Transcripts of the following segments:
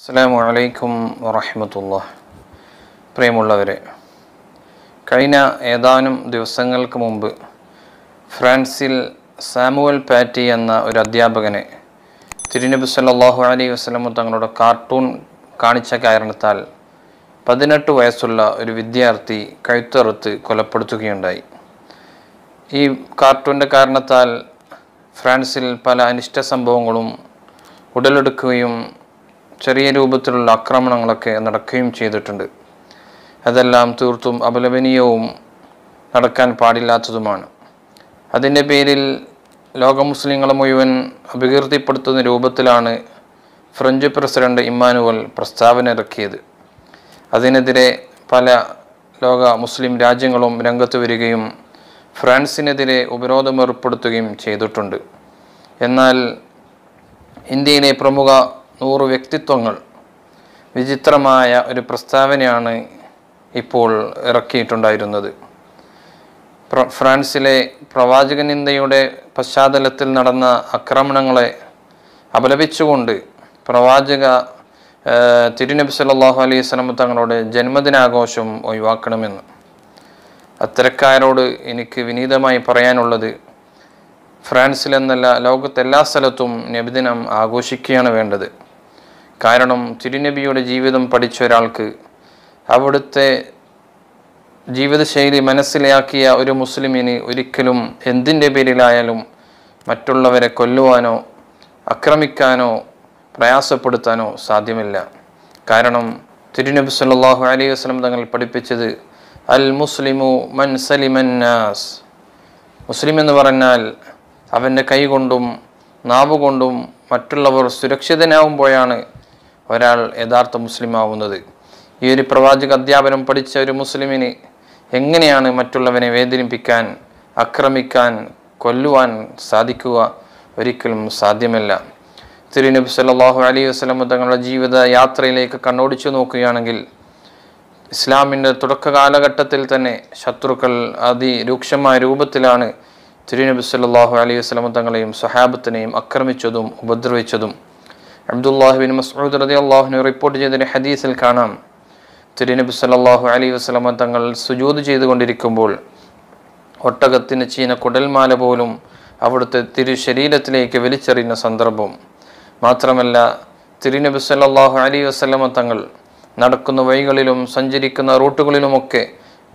അസ്സാം അലൈക്കും വറഹമത്തുള്ള പ്രിയമുള്ളവരെ കഴിഞ്ഞ ഏതാനും ദിവസങ്ങൾക്ക് മുമ്പ് ഫ്രാൻസിൽ സാമുവൽ പാറ്റി എന്ന ഒരു അധ്യാപകനെ തിരുനബി സല്ലാഹു അലി വസ്ലമു തങ്ങളുടെ കാർട്ടൂൺ കാണിച്ച കാരണത്താൽ പതിനെട്ട് വയസ്സുള്ള ഒരു വിദ്യാർത്ഥി കഴുത്തറുത്ത് കൊലപ്പെടുത്തുകയുണ്ടായി ഈ കാർട്ടൂൻ്റെ കാരണത്താൽ ഫ്രാൻസിൽ പല അനിഷ്ട സംഭവങ്ങളും ഉടലെടുക്കുകയും ചെറിയ രൂപത്തിലുള്ള ആക്രമണങ്ങളൊക്കെ നടക്കുകയും ചെയ്തിട്ടുണ്ട് അതെല്ലാം തീർത്തും അപലപനീയവും നടക്കാൻ പാടില്ലാത്തതുമാണ് അതിൻ്റെ പേരിൽ ലോക മുസ്ലിങ്ങളെ മുഴുവൻ അപകീർത്തിപ്പെടുത്തുന്ന രൂപത്തിലാണ് ഫ്രഞ്ച് പ്രസിഡന്റ് ഇമ്മാനുവൽ പ്രസ്താവന ഇറക്കിയത് അതിനെതിരെ പല ലോക മുസ്ലിം രാജ്യങ്ങളും രംഗത്ത് വരികയും ഫ്രാൻസിനെതിരെ ഉപരോധം ഏർപ്പെടുത്തുകയും ചെയ്തിട്ടുണ്ട് എന്നാൽ ഇന്ത്യയിലെ പ്രമുഖ നൂറ് വ്യക്തിത്വങ്ങൾ വിചിത്രമായ ഒരു പ്രസ്താവനയാണ് ഇപ്പോൾ ഇറക്കിയിട്ടുണ്ടായിരുന്നത് ഫ്രാൻസിലെ പ്രവാചക നിന്ദയുടെ പശ്ചാത്തലത്തിൽ നടന്ന ആക്രമണങ്ങളെ അപലപിച്ചുകൊണ്ട് പ്രവാചക തിരുനബി സല്ലാഹു അലൈഹി സ്വലമ തങ്ങളുടെ ജന്മദിനാഘോഷം ഒഴിവാക്കണമെന്ന് അത്തരക്കാരോട് എനിക്ക് വിനീതമായി പറയാനുള്ളത് ഫ്രാൻസിലെന്നല്ല ലോകത്തെല്ലാ സ്ഥലത്തും നബിദിനം ആഘോഷിക്കുകയാണ് വേണ്ടത് കാരണം തിരുനബിയുടെ ജീവിതം പഠിച്ച ഒരാൾക്ക് അവിടുത്തെ ജീവിതശൈലി മനസ്സിലാക്കിയ ഒരു മുസ്ലിമിന് ഒരിക്കലും എന്തിൻ്റെ പേരിലായാലും മറ്റുള്ളവരെ കൊല്ലുവാനോ അക്രമിക്കാനോ പ്രയാസപ്പെടുത്താനോ സാധ്യമല്ല കാരണം തിരുനബി സല്ലാഹു അലൈഹി വസ്ലം തങ്ങൾ പഠിപ്പിച്ചത് അൽ മുസ്ലിമു മൻ സലിമന്നാസ് മുസ്ലിം എന്ന് പറഞ്ഞാൽ അവൻ്റെ കൈകൊണ്ടും നാവുകൊണ്ടും മറ്റുള്ളവർ സുരക്ഷിതനാവുമ്പോഴാണ് ഒരാൾ യഥാർത്ഥ മുസ്ലിമാവുന്നത് ഈ ഒരു പ്രവാചക അധ്യാപനം പഠിച്ച ഒരു മുസ്ലിമിന് എങ്ങനെയാണ് മറ്റുള്ളവനെ വേദനിപ്പിക്കാൻ ആക്രമിക്കാൻ കൊല്ലുവാൻ സാധിക്കുക ഒരിക്കലും സാധ്യമല്ല തിരുനബി സല്ലാഹു അലൈഹി വസ്ലമ തങ്ങളുടെ ജീവിത യാത്രയിലേക്ക് കണ്ണോടിച്ചു നോക്കുകയാണെങ്കിൽ ഇസ്ലാമിൻ്റെ തുടക്ക കാലഘട്ടത്തിൽ തന്നെ ശത്രുക്കൾ അതിരൂക്ഷമായ രൂപത്തിലാണ് തിരുനബി സല്ലാഹു അലൈഹി വസ്ലമ തങ്ങളെയും സഹാബത്തിനെയും ആക്രമിച്ചതും ഉപദ്രവിച്ചതും അബ്ദുല്ലാഹുബിൻ മസ്ഊദ് റതി അള്ളാഹുനെ റിപ്പോർട്ട് ചെയ്തൊരു ഹദീസിൽ കാണാം തിരുനബി സല്ലാഹു അലൈഹി വസ്ലമ തങ്ങൾ സുജൂത് ചെയ്തുകൊണ്ടിരിക്കുമ്പോൾ ഒട്ടകത്തിന് ചീന കുടൽമാല പോലും അവിടുത്തെ തിരു ശരീരത്തിലേക്ക് വലിച്ചെറിയുന്ന സന്ദർഭം മാത്രമല്ല തിരുനബി സല്ലാഹു അലൈഹി വസ്ലമ തങ്ങൾ നടക്കുന്ന വഴികളിലും സഞ്ചരിക്കുന്ന റൂട്ടുകളിലുമൊക്കെ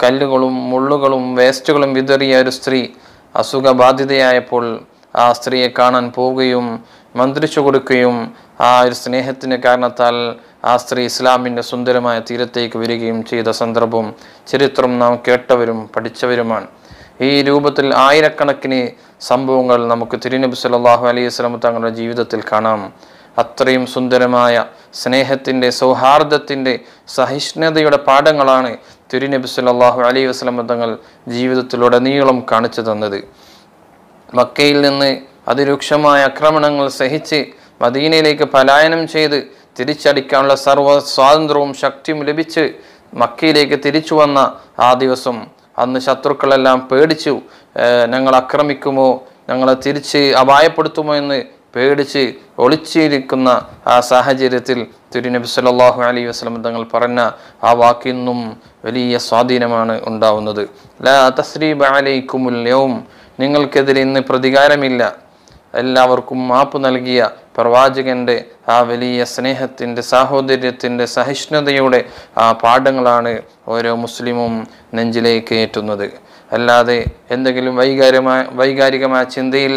കല്ലുകളും മുള്ളുകളും വേസ്റ്റുകളും വിതറിയ ഒരു സ്ത്രീ അസുഖബാധിതയായപ്പോൾ ആ സ്ത്രീയെ കാണാൻ പോവുകയും മന്ത്രിച്ചു കൊടുക്കുകയും ആ ഒരു സ്നേഹത്തിൻ്റെ കാരണത്താൽ ആ സ്ത്രീ ഇസ്ലാമിൻ്റെ സുന്ദരമായ തീരത്തേക്ക് വരികയും ചെയ്ത സന്ദർഭവും ചരിത്രം നാം കേട്ടവരും പഠിച്ചവരുമാണ് ഈ രൂപത്തിൽ ആയിരക്കണക്കിന് സംഭവങ്ങൾ നമുക്ക് തിരുനബി സല്ലാഹു അലൈഹി സ്വലം തങ്ങളുടെ ജീവിതത്തിൽ കാണാം അത്രയും സുന്ദരമായ സ്നേഹത്തിൻ്റെ സൗഹാർദ്ദത്തിൻ്റെ സഹിഷ്ണുതയുടെ പാഠങ്ങളാണ് തിരുനബി സല്ലാഹു അലൈഹി വസ്ലം തങ്ങൾ ജീവിതത്തിലുടനീളം കാണിച്ചു തന്നത് മക്കയിൽ നിന്ന് അതിരൂക്ഷമായ ആക്രമണങ്ങൾ സഹിച്ച് മദീനയിലേക്ക് പലായനം ചെയ്ത് തിരിച്ചടിക്കാനുള്ള സർവ്വ സ്വാതന്ത്ര്യവും ശക്തിയും ലഭിച്ച് മക്കയിലേക്ക് തിരിച്ചു വന്ന ആ ദിവസം അന്ന് ശത്രുക്കളെല്ലാം പേടിച്ചു ഞങ്ങൾ ആക്രമിക്കുമോ ഞങ്ങളെ തിരിച്ച് അപായപ്പെടുത്തുമോ എന്ന് പേടിച്ച് ഒളിച്ചിരിക്കുന്ന ആ സാഹചര്യത്തിൽ തിരുനബി സല്ലാഹു അലി വസ്ലം തങ്ങൾ പറഞ്ഞ ആ വാക്കിന്നും വലിയ സ്വാധീനമാണ് ഉണ്ടാവുന്നത് ലാ തസ്രീബ് അലൈക്കുമുല്യവും നിങ്ങൾക്കെതിരെ ഇന്ന് പ്രതികാരമില്ല എല്ലാവർക്കും മാപ്പ് നൽകിയ പ്രവാചകൻ്റെ ആ വലിയ സ്നേഹത്തിൻ്റെ സാഹോദര്യത്തിൻ്റെ സഹിഷ്ണുതയുടെ ആ പാഠങ്ങളാണ് ഓരോ മുസ്ലിമും നെഞ്ചിലേക്ക് ഏറ്റുന്നത് അല്ലാതെ എന്തെങ്കിലും വൈകാരികമായ വൈകാരികമായ ചിന്തയിൽ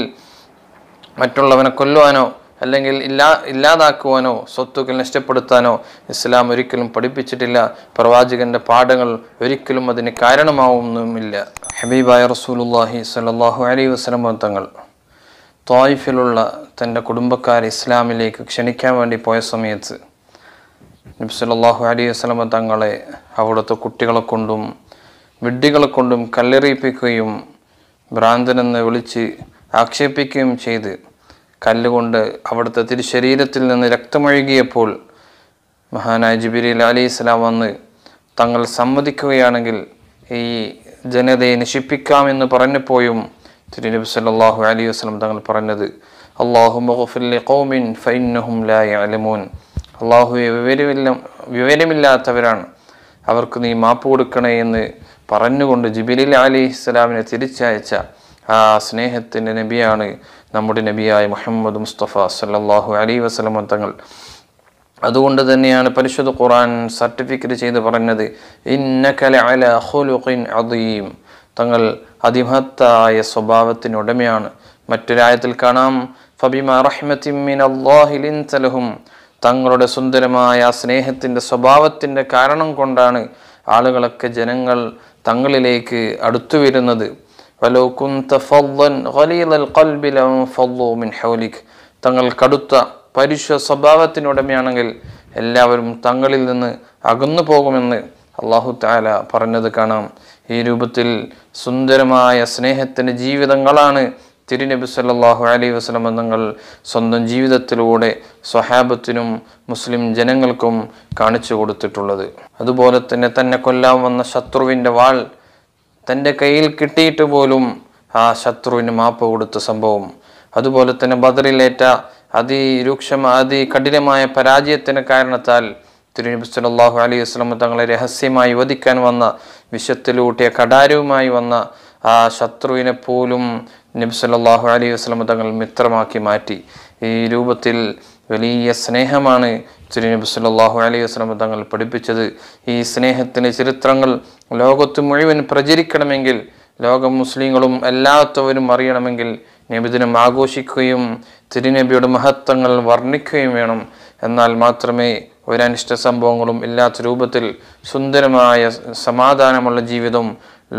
മറ്റുള്ളവനെ കൊല്ലുവാനോ അല്ലെങ്കിൽ ഇല്ലാ ഇല്ലാതാക്കുവാനോ സ്വത്തുക്കൾ നഷ്ടപ്പെടുത്താനോ ഇസ്ലാം ഒരിക്കലും പഠിപ്പിച്ചിട്ടില്ല പ്രവാചകന്റെ പാഠങ്ങൾ ഒരിക്കലും അതിന് കാരണമാവുന്നുമില്ല ഹബീബായ റസൂലുല്ലാഹി സലാഹു അലൈ വസ്ലം തങ്ങൾ തോയിഫിലുള്ള തൻ്റെ കുടുംബക്കാർ ഇസ്ലാമിലേക്ക് ക്ഷണിക്കാൻ വേണ്ടി പോയ സമയത്ത് നബ്സലാഹു അലി വസ്ലമ തങ്ങളെ അവിടുത്തെ കുട്ടികളെ കൊണ്ടും വിഡ്ഢികളെ കൊണ്ടും കല്ലെറിയിപ്പിക്കുകയും ഭ്രാന്തനെന്ന് വിളിച്ച് ആക്ഷേപിക്കുകയും ചെയ്ത് കല്ലുകൊണ്ട് അവിടുത്തെ തിരുശരീരത്തിൽ നിന്ന് രക്തമൊഴുകിയപ്പോൾ മഹാനായ ജിബിരി അലി ഇസ്ലാം വന്ന് തങ്ങൾ സമ്മതിക്കുകയാണെങ്കിൽ ഈ ജനതയെ നശിപ്പിക്കാമെന്ന് പറഞ്ഞപ്പോഴും തിരുനബി സല്ലാഹു അലി വസ്ലം തങ്ങൾ പറഞ്ഞത് അള്ളാഹുമിൻ ഫൈനഹും ലായ അലമോൻ അള്ളാഹു വിവരമില്ല വിവരമില്ലാത്തവരാണ് അവർക്ക് നീ മാപ്പ് കൊടുക്കണേ എന്ന് പറഞ്ഞുകൊണ്ട് ജിബിലി അലി ഇസ്ലാമിനെ തിരിച്ചയച്ച ആ സ്നേഹത്തിൻ്റെ നബിയാണ് നമ്മുടെ നബിയായ മുഹമ്മദ് മുസ്തഫ സല്ലാഹു അലി വസ്ലമ തങ്ങൾ അതുകൊണ്ട് തന്നെയാണ് പരിശുദ്ധ ഖുറാൻ സർട്ടിഫിക്കറ്റ് ചെയ്ത് പറഞ്ഞത് ഇന്നക്കല അല അഹുലുഖിൻ അദീം തങ്ങൾ അതിമഹത്തായ സ്വഭാവത്തിനുടമയാണ് മറ്റൊരായത്തിൽ കാണാം ഫബിമ റഹ്മത്തിമിൻ അള്ളാഹിലിൻസലഹും തങ്ങളുടെ സുന്ദരമായ സ്നേഹത്തിൻ്റെ സ്വഭാവത്തിൻ്റെ കാരണം കൊണ്ടാണ് ആളുകളൊക്കെ ജനങ്ങൾ തങ്ങളിലേക്ക് അടുത്തു വരുന്നത് തങ്ങൾ കടുത്ത പരുഷ സ്വഭാവത്തിനുടമയാണെങ്കിൽ എല്ലാവരും തങ്ങളിൽ നിന്ന് അകന്നു പോകുമെന്ന് അള്ളാഹു താല പറഞ്ഞത് കാണാം ഈ രൂപത്തിൽ സുന്ദരമായ സ്നേഹത്തിൻ്റെ ജീവിതങ്ങളാണ് തിരുനബി സല്ലാഹു അലൈ വസ്ലം തങ്ങൾ സ്വന്തം ജീവിതത്തിലൂടെ സ്വഹാബത്തിനും മുസ്ലിം ജനങ്ങൾക്കും കാണിച്ചു കൊടുത്തിട്ടുള്ളത് അതുപോലെ തന്നെ തന്നെ കൊല്ലാൻ വന്ന ശത്രുവിൻ്റെ വാൾ തൻ്റെ കയ്യിൽ കിട്ടിയിട്ട് പോലും ആ ശത്രുവിന് മാപ്പ് കൊടുത്ത സംഭവം അതുപോലെ തന്നെ ബദറിലേറ്റ അതിരൂക്ഷമ അതികഠിനമായ പരാജയത്തിന് കാരണത്താൽ തിരുനബി സല്ലാഹു അലൈഹി വസ്ലം തങ്ങളെ രഹസ്യമായി വധിക്കാൻ വന്ന വിശ്വത്തിലൂട്ടിയ കടാരവുമായി വന്ന ആ ശത്രുവിനെ പോലും നബ്സല്ലാഹു അലൈഹി വസ്ലം തങ്ങൾ മിത്രമാക്കി മാറ്റി ഈ രൂപത്തിൽ വലിയ സ്നേഹമാണ് തിരുനബി സല്ലാഹു അലൈഹി വസ്ലം തങ്ങൾ പഠിപ്പിച്ചത് ഈ സ്നേഹത്തിൻ്റെ ചരിത്രങ്ങൾ ലോകത്ത് മുഴുവൻ പ്രചരിക്കണമെങ്കിൽ ലോകം മുസ്ലിങ്ങളും എല്ലാത്തവരും അറിയണമെങ്കിൽ നബിദിനം ആഘോഷിക്കുകയും തിരുനബിയുടെ മഹത്വങ്ങൾ വർണ്ണിക്കുകയും വേണം എന്നാൽ മാത്രമേ ഒരനിഷ്ട സംഭവങ്ങളും ഇല്ലാത്ത രൂപത്തിൽ സുന്ദരമായ സമാധാനമുള്ള ജീവിതം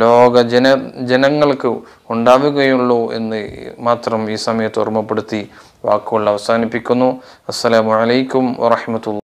ലോക ജന ജനങ്ങൾക്ക് ഉണ്ടാവുകയുള്ളൂ എന്ന് മാത്രം ഈ സമയത്ത് ഓർമ്മപ്പെടുത്തി വാക്കുകൾ അവസാനിപ്പിക്കുന്നു അസ്സലാമലൈക്കും വറഹമത്തുള്ള